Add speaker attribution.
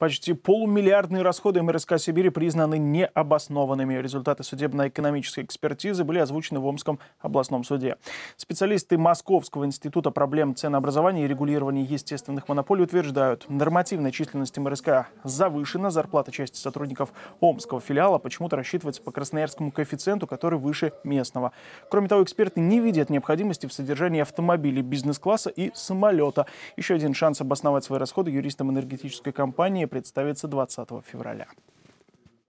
Speaker 1: Почти полумиллиардные расходы МРСК Сибири признаны необоснованными. Результаты судебно-экономической экспертизы были озвучены в Омском областном суде. Специалисты Московского института проблем ценообразования и регулирования естественных монополий утверждают, нормативная численность МРСК завышена, зарплата части сотрудников Омского филиала почему-то рассчитывается по красноярскому коэффициенту, который выше местного. Кроме того, эксперты не видят необходимости в содержании автомобилей бизнес-класса и самолета. Еще один шанс обосновать свои расходы юристам энергетической компании представится 20 февраля.